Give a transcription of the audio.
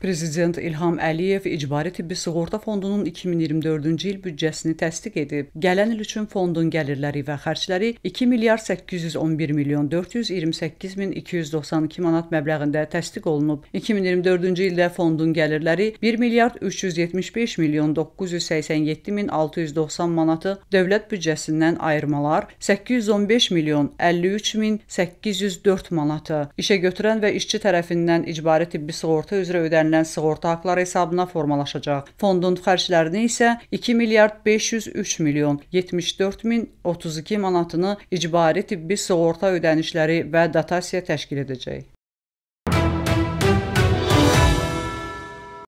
Prezident İlham Əliyev icbari tibbi sığorta fondunun 2024-cü il büdcəsini təsdiq edib. Gələn il üçün fondun gəlirləri və xərcləri 2 milyard 811 milyon 428 min 292 manat məbləğində təsdiq olunub. 2024-cü ildə fondun gəlirləri 1 milyard 375 milyon 987 min 690 manatı dövlət büdcəsindən ayırmalar, 815 milyon 53 min 804 manatı işə götürən və işçi tərəfindən icbari tibbi sığorta üzrə ödənilən ödənilən sığorta haqları hesabına formalaşacaq. Fondun xərclərini isə 2 milyard 503 milyon 74 min 32 manatını icbari tibbi sığorta ödənişləri və dotasiya təşkil edəcək.